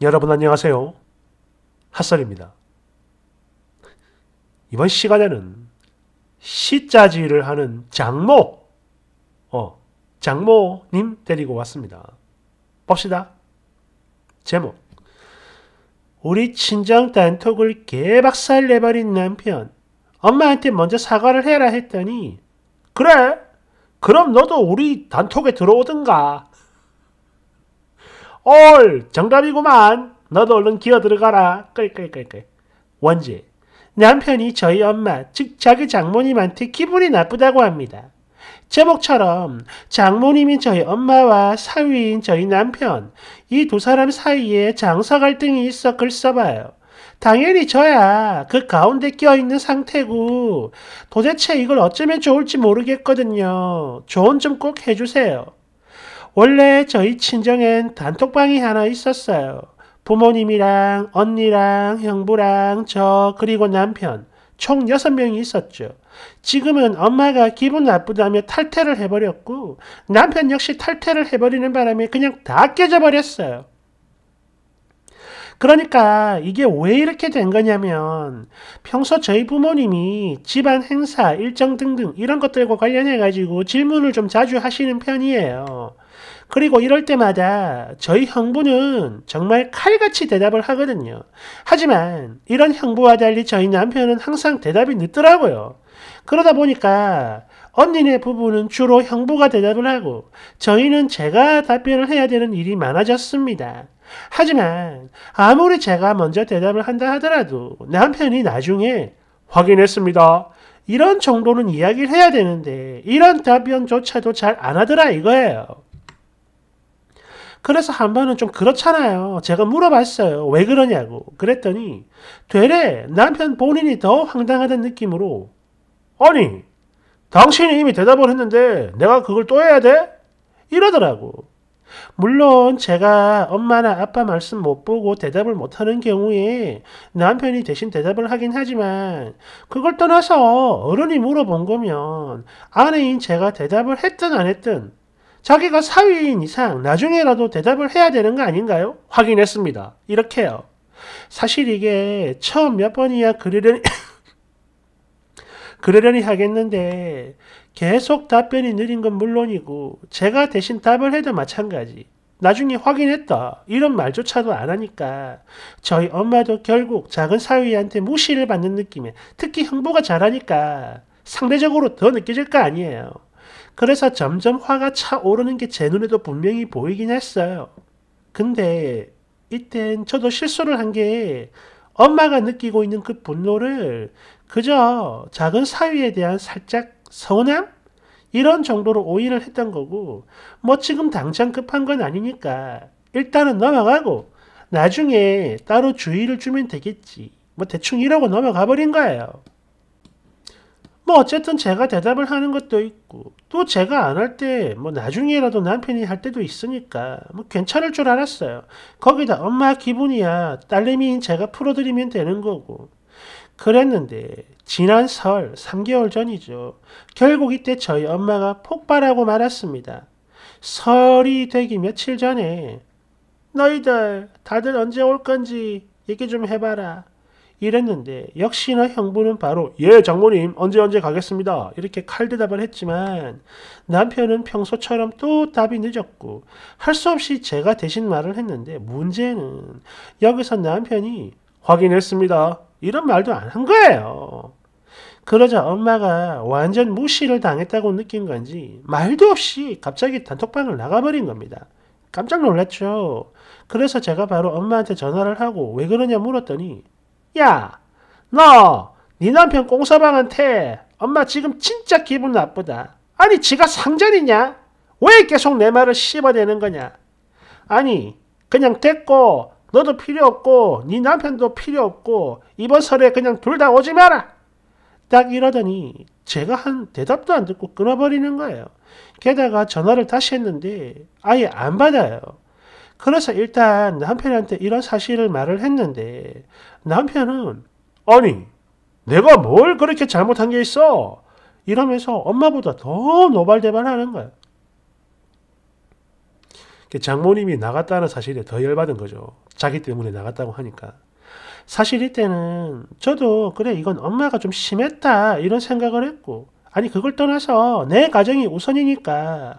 여러분 안녕하세요. 핫설입니다. 이번 시간에는 시자지를 하는 장모, 어, 장모님 데리고 왔습니다. 봅시다. 제목 우리 친정 단톡을 개박살 내버린 남편 엄마한테 먼저 사과를 해라 했더니 그래 그럼 너도 우리 단톡에 들어오든가 올 정답이구만. 너도 얼른 기어 들어가라. 끌끌끌끌. 원지 남편이 저희 엄마, 즉 자기 장모님한테 기분이 나쁘다고 합니다. 제목처럼 장모님이 저희 엄마와 사위인 저희 남편, 이 두 사람 사이에 장사 갈등이 있어 글 써봐요. 당연히 저야 그 가운데 껴있는 상태고 도대체 이걸 어쩌면 좋을지 모르겠거든요. 조언 좀 꼭 해주세요. 원래 저희 친정엔 단톡방이 하나 있었어요. 부모님이랑 언니랑 형부랑 저 그리고 남편 총 6명이 있었죠. 지금은 엄마가 기분 나쁘다며 탈퇴를 해버렸고 남편 역시 탈퇴를 해버리는 바람에 그냥 다 깨져버렸어요. 그러니까 이게 왜 이렇게 된 거냐면 평소 저희 부모님이 집안 행사, 일정 등등 이런 것들과 관련해 가지고 질문을 좀 자주 하시는 편이에요. 그리고 이럴 때마다 저희 형부는 정말 칼같이 대답을 하거든요. 하지만 이런 형부와 달리 저희 남편은 항상 대답이 늦더라고요. 그러다 보니까 언니네 부부는 주로 형부가 대답을 하고 저희는 제가 답변을 해야 되는 일이 많아졌습니다. 하지만 아무리 제가 먼저 대답을 한다 하더라도 남편이 나중에 확인했습니다. 이런 정도는 이야기를 해야 되는데 이런 답변조차도 잘 안 하더라 이거예요. 그래서 한 번은 좀 그렇잖아요. 제가 물어봤어요. 왜 그러냐고. 그랬더니 되레 남편 본인이 더 황당하다는 느낌으로 아니 당신이 이미 대답을 했는데 내가 그걸 또 해야 돼? 이러더라고. 물론 제가 엄마나 아빠 말씀 못 보고 대답을 못 하는 경우에 남편이 대신 대답을 하긴 하지만 그걸 떠나서 어른이 물어본 거면 아내인 제가 대답을 했든 안 했든 자기가 사위인 이상 나중에라도 대답을 해야 되는 거 아닌가요? 확인했습니다. 이렇게요. 사실 이게 처음 몇 번이야 그러려니, 그러려니 하겠는데 계속 답변이 느린 건 물론이고 제가 대신 답을 해도 마찬가지. 나중에 확인했다. 이런 말조차도 안 하니까 저희 엄마도 결국 작은 사위한테 무시를 받는 느낌에 특히 형부가 잘하니까 상대적으로 더 느껴질 거 아니에요. 그래서 점점 화가 차오르는 게 제 눈에도 분명히 보이긴 했어요. 근데 이땐 저도 실수를 한 게 엄마가 느끼고 있는 그 분노를 그저 작은 사위에 대한 살짝 서운함? 이런 정도로 오인을 했던 거고 뭐 지금 당장 급한 건 아니니까 일단은 넘어가고 나중에 따로 주의를 주면 되겠지. 뭐 대충 이러고 넘어가 버린 거예요. 뭐 어쨌든 제가 대답을 하는 것도 있고 또 제가 안 할 때 뭐 나중에라도 남편이 할 때도 있으니까 뭐 괜찮을 줄 알았어요. 거기다 엄마 기분이야 딸내미인 제가 풀어드리면 되는 거고 그랬는데 지난 설 3개월 전이죠. 결국 이때 저희 엄마가 폭발하고 말았습니다. 설이 되기 며칠 전에 너희들 다들 언제 올 건지 얘기 좀 해봐라. 이랬는데 역시나 형부는 바로 예 장모님 언제 언제 가겠습니다 이렇게 칼대답을 했지만 남편은 평소처럼 또 답이 늦었고 할 수 없이 제가 대신 말을 했는데 문제는 여기서 남편이 확인했습니다 이런 말도 안 한 거예요. 그러자 엄마가 완전 무시를 당했다고 느낀 건지 말도 없이 갑자기 단톡방을 나가버린 겁니다. 깜짝 놀랐죠. 그래서 제가 바로 엄마한테 전화를 하고 왜 그러냐 물었더니 야, 너, 네 남편 꽁서방한테 엄마 지금 진짜 기분 나쁘다. 아니, 지가 상전이냐? 왜 계속 내 말을 씹어대는 거냐? 아니, 그냥 됐고, 너도 필요 없고, 네 남편도 필요 없고, 이번 설에 그냥 둘 다 오지 마라! 딱 이러더니, 제가 한 대답도 안 듣고 끊어버리는 거예요. 게다가 전화를 다시 했는데, 아예 안 받아요. 그래서 일단 남편한테 이런 사실을 말을 했는데 남편은 아니 내가 뭘 그렇게 잘못한 게 있어 이러면서 엄마보다 더 노발대발하는 거야. 그 장모님이 나갔다는 사실에 더 열받은 거죠. 자기 때문에 나갔다고 하니까. 사실 이때는 저도 그래 이건 엄마가 좀 심했다 이런 생각을 했고 아니 그걸 떠나서 내 가정이 우선이니까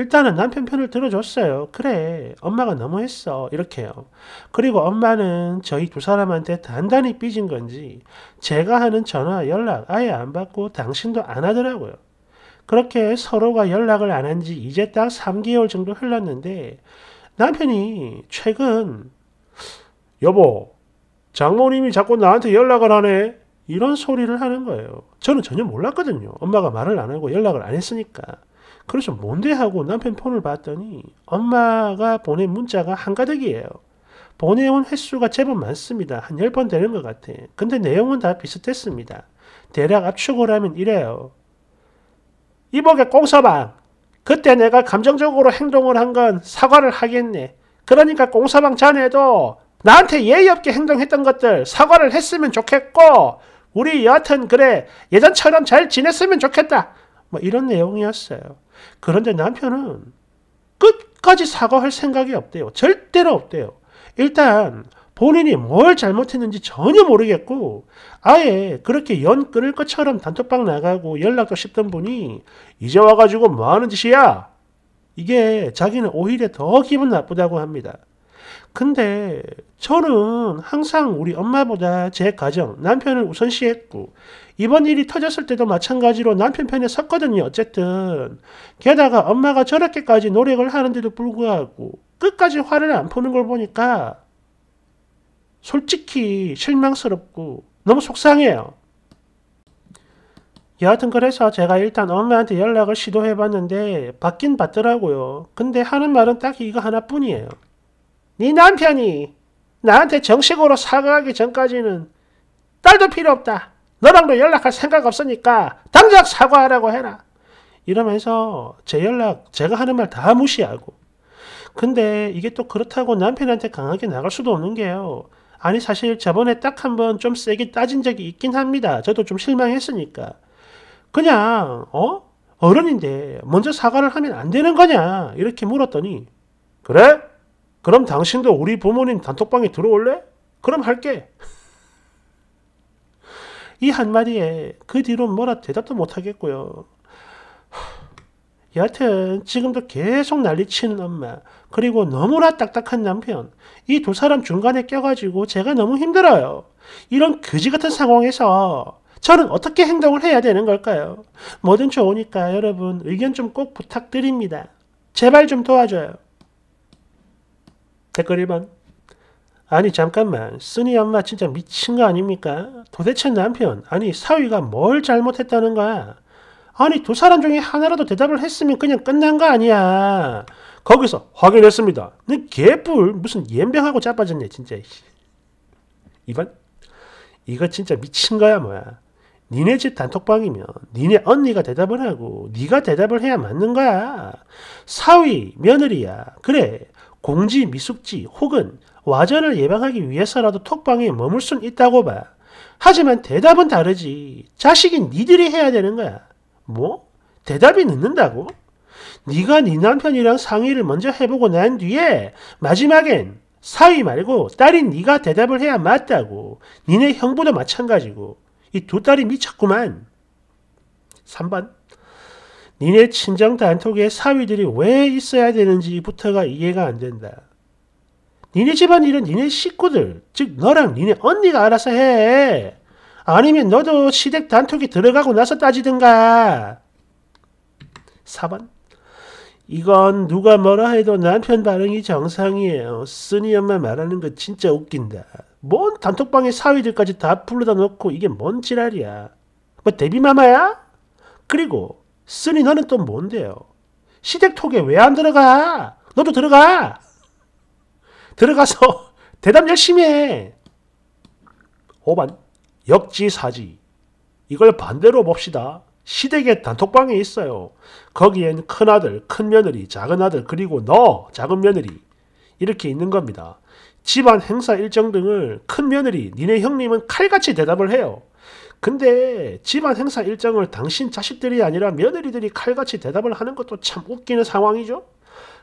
일단은 남편 편을 들어줬어요. 그래, 엄마가 너무했어. 이렇게요. 그리고 엄마는 저희 두 사람한테 단단히 삐진 건지 제가 하는 전화 연락 아예 안 받고 당신도 안 하더라고요. 그렇게 서로가 연락을 안 한 지 이제 딱 3개월 정도 흘렀는데 남편이 최근 여보, 장모님이 자꾸 나한테 연락을 하네. 이런 소리를 하는 거예요. 저는 전혀 몰랐거든요. 엄마가 말을 안 하고 연락을 안 했으니까. 그래서 뭔데 하고 남편 폰을 봤더니 엄마가 보낸 문자가 한가득이에요. 보내온 횟수가 제법 많습니다. 한 10번 되는 것 같아. 근데 내용은 다 비슷했습니다. 대략 압축을 하면 이래요. 이복의 꽁서방! 그때 내가 감정적으로 행동을 한 건 사과를 하겠네. 그러니까 꽁사방 자네도 나한테 예의 없게 행동했던 것들 사과를 했으면 좋겠고 우리 여하튼 그래 예전처럼 잘 지냈으면 좋겠다. 뭐 이런 내용이었어요. 그런데 남편은 끝까지 사과할 생각이 없대요. 절대로 없대요. 일단 본인이 뭘 잘못했는지 전혀 모르겠고 아예 그렇게 연 끊을 것처럼 단톡방 나가고 연락도 쉽던 분이 이제 와가지고 뭐하는 짓이야? 이게 자기는 오히려 더 기분 나쁘다고 합니다. 근데 저는 항상 우리 엄마보다 제 가정, 남편을 우선시했고 이번 일이 터졌을 때도 마찬가지로 남편 편에 섰거든요. 어쨌든 게다가 엄마가 저렇게까지 노력을 하는데도 불구하고 끝까지 화를 안 푸는 걸 보니까 솔직히 실망스럽고 너무 속상해요. 여하튼 그래서 제가 일단 엄마한테 연락을 시도해봤는데 받긴 받더라고요. 근데 하는 말은 딱히 이거 하나뿐이에요. 네 남편이 나한테 정식으로 사과하기 전까지는 딸도 필요 없다. 너랑도 연락할 생각 없으니까 당장 사과하라고 해라. 이러면서 제 연락, 제가 하는 말 다 무시하고. 근데 이게 또 그렇다고 남편한테 강하게 나갈 수도 없는 게요. 아니 사실 저번에 딱 한 번 좀 세게 따진 적이 있긴 합니다. 저도 좀 실망했으니까. 그냥 어? 어른인데 먼저 사과를 하면 안 되는 거냐? 이렇게 물었더니 그래? 그럼 당신도 우리 부모님 단톡방에 들어올래? 그럼 할게. 이 한마디에 그 뒤로 뭐라 대답도 못하겠고요. 여하튼 지금도 계속 난리치는 엄마 그리고 너무나 딱딱한 남편 이 두 사람 중간에 껴가지고 제가 너무 힘들어요. 이런 그지같은 상황에서 저는 어떻게 행동을 해야 되는 걸까요? 뭐든 좋으니까 여러분 의견 좀 꼭 부탁드립니다. 제발 좀 도와줘요. 댓글 1번 아니 잠깐만 쓰니 엄마 진짜 미친 거 아닙니까? 도대체 남편 아니 사위가 뭘 잘못했다는 거야? 아니 두 사람 중에 하나라도 대답을 했으면 그냥 끝난 거 아니야. 거기서 확인했습니다. 네 개뿔 무슨 옌병하고 자빠졌네 진짜. 이번 이거 진짜 미친 거야 뭐야. 니네 집 단톡방이면 니네 언니가 대답을 하고 니가 대답을 해야 맞는 거야. 사위, 며느리야. 그래. 공지 미숙지 혹은 와전을 예방하기 위해서라도 톡방에 머물 순 있다고 봐. 하지만 대답은 다르지. 자식인 니들이 해야 되는 거야. 뭐? 대답이 늦는다고? 네가 네 남편이랑 상의를 먼저 해보고 난 뒤에 마지막엔 사위 말고 딸인 네가 대답을 해야 맞다고. 니네 형부도 마찬가지고. 이 두 딸이 미쳤구만. 3번. 니네 친정 단톡에 사위들이 왜 있어야 되는지부터가 이해가 안 된다. 니네 집안 일은 니네 식구들, 즉 너랑 니네 언니가 알아서 해. 아니면 너도 시댁 단톡에 들어가고 나서 따지든가. 4번. 이건 누가 뭐라 해도 남편 반응이 정상이에요. 쓰니 엄마 말하는 거 진짜 웃긴다. 뭔 단톡방에 사위들까지 다 불러다 놓고 이게 뭔 지랄이야. 뭐 데뷔마마야? 그리고 쓰니 너는 또 뭔데요? 시댁톡에 왜 안 들어가? 너도 들어가! 들어가서 대답 열심히 해. 5번 역지사지 이걸 반대로 봅시다. 시댁의 단톡방에 있어요. 거기엔 큰아들, 큰며느리, 작은아들, 그리고 너, 작은 며느리 이렇게 있는 겁니다. 집안 행사 일정 등을 큰며느리, 니네 형님은 칼같이 대답을 해요. 근데 집안 행사 일정을 당신 자식들이 아니라 며느리들이 칼같이 대답을 하는 것도 참 웃기는 상황이죠.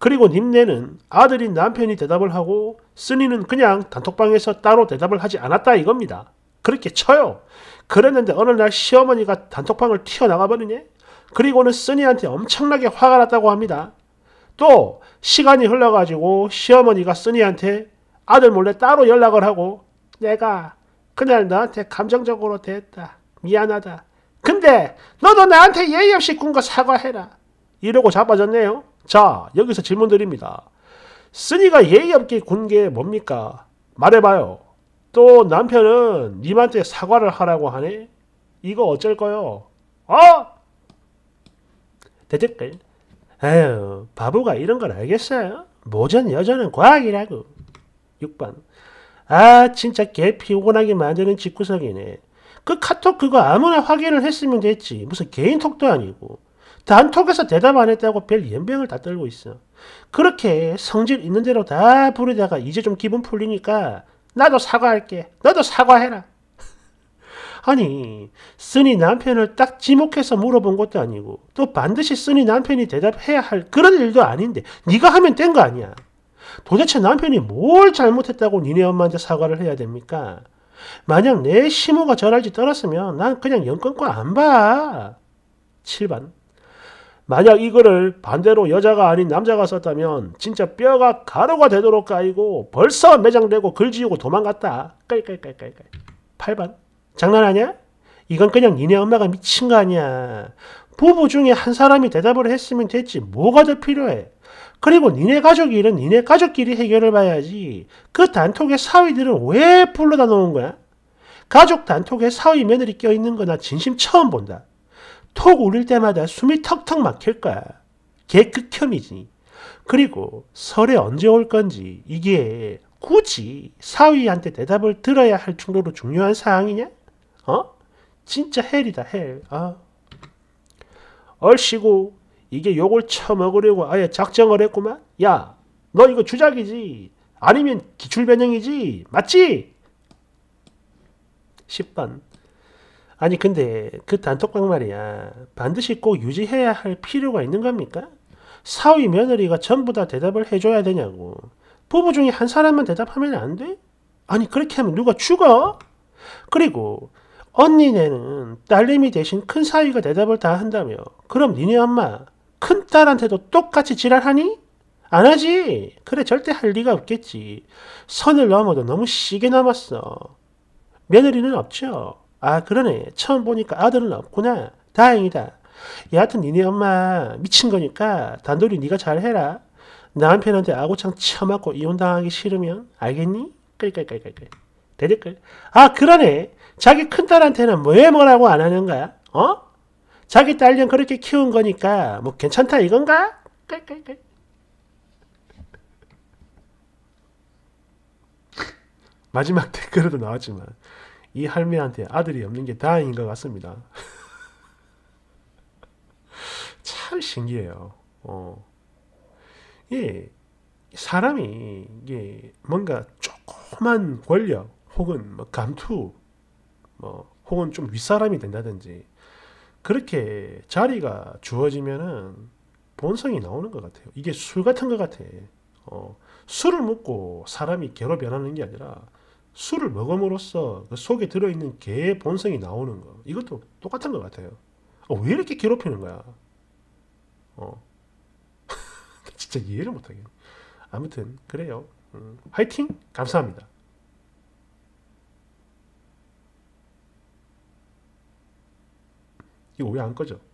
그리고 님네는 아들이 남편이 대답을 하고 쓰니는 그냥 단톡방에서 따로 대답을 하지 않았다 이겁니다. 그렇게 쳐요. 그랬는데 어느 날 시어머니가 단톡방을 튀어나가버리네? 그리고는 쓰니한테 엄청나게 화가 났다고 합니다. 또 시간이 흘러가지고 시어머니가 쓰니한테 아들 몰래 따로 연락을 하고 내가 그날 너한테 감정적으로 대했다. 미안하다. 근데 너도 나한테 예의 없이 군 거 사과해라. 이러고 자빠졌네요. 자 여기서 질문 드립니다. 쓰니가 예의 없게 군 게 뭡니까? 말해봐요. 또 남편은 님한테 사과를 하라고 하네? 이거 어쩔 거요? 어? 대댓글 에휴 바보가 이런 걸 알겠어요? 모전 여자는 과학이라고 6번 아 진짜 개 피곤하게 만드는 집구석이네 그 카톡 그거 아무나 확인을 했으면 됐지 무슨 개인톡도 아니고 단톡에서 대답 안 했다고 별 연병을 다 떨고 있어. 그렇게 성질 있는 대로 다부르다가 이제 좀 기분 풀리니까 나도 사과할게. 너도 사과해라. 아니, 쓰니 남편을 딱 지목해서 물어본 것도 아니고 또 반드시 쓰니 남편이 대답해야 할 그런 일도 아닌데 네가 하면 된 거 아니야. 도대체 남편이 뭘 잘못했다고 니네 엄마한테 사과를 해야 됩니까? 만약 내 시모가 저랄지 떨었으면 난 그냥 연건과 안 봐. 7반 만약 이거를 반대로 여자가 아닌 남자가 썼다면 진짜 뼈가 가루가 되도록 까이고 벌써 매장되고 글지우고 도망갔다. 깔깔깔깔깔. 8번. 장난하냐? 이건 그냥 니네 엄마가 미친 거 아니야. 부부 중에 한 사람이 대답을 했으면 됐지. 뭐가 더 필요해? 그리고 니네 가족 일은 니네 가족끼리 해결을 봐야지. 그 단톡에 사위들은 왜 불러다 놓은 거야? 가족 단톡에 사위 며느리 껴있는 거나 진심 처음 본다. 톡 울릴 때마다 숨이 턱턱 막힐 거야. 개극혐이지. 그리고 설에 언제 올 건지 이게 굳이 사위한테 대답을 들어야 할 정도로 중요한 사항이냐? 어? 진짜 헬이다 헬. 아. 어? 얼씨고 이게 욕을 처먹으려고 아예 작정을 했구만. 야, 너 이거 주작이지. 아니면 기출 변형이지. 맞지? 10번. 아니 근데 그 단톡방 말이야 반드시 꼭 유지해야 할 필요가 있는 겁니까? 사위 며느리가 전부 다 대답을 해줘야 되냐고 부부 중에 한 사람만 대답하면 안 돼? 아니 그렇게 하면 누가 죽어? 그리고 언니네는 딸님이 대신 큰 사위가 대답을 다 한다며 그럼 니네 엄마 큰 딸한테도 똑같이 지랄하니? 안 하지 그래 절대 할 리가 없겠지 선을 넘어도 너무 시게 넘었어 며느리는 없죠 아 그러네 처음 보니까 아들은 없구나 다행이다 여하튼 니네 엄마 미친 거니까 단둘이니가 잘해라 남편한테 아구창 쳐맞고 이혼당하기 싫으면 알겠니? 끌끌끌끌끌 대댓글 아 그러네 자기 큰딸한테는 왜 뭐라고 안 하는 거야? 어? 자기 딸년 그렇게 키운 거니까 뭐 괜찮다 이건가? 끌끌끌 마지막 댓글에도 나왔지만 이 할매한테 아들이 없는 게 다행인 것 같습니다. 참 신기해요. 어. 예, 사람이 이게 뭔가 조그만 권력 혹은 뭐 감투 뭐 혹은 좀 윗사람이 된다든지 그렇게 자리가 주어지면은 본성이 나오는 것 같아요. 이게 술 같은 것 같아. 어, 술을 먹고 사람이 개로 변하는 게 아니라 술을 먹음으로써 그 속에 들어있는 개의 본성이 나오는 거 이것도 똑같은 것 같아요 어, 왜 이렇게 괴롭히는 거야 어. 진짜 이해를 못하겠네 아무튼 그래요 음. 화이팅 감사합니다 이거 왜 안 꺼져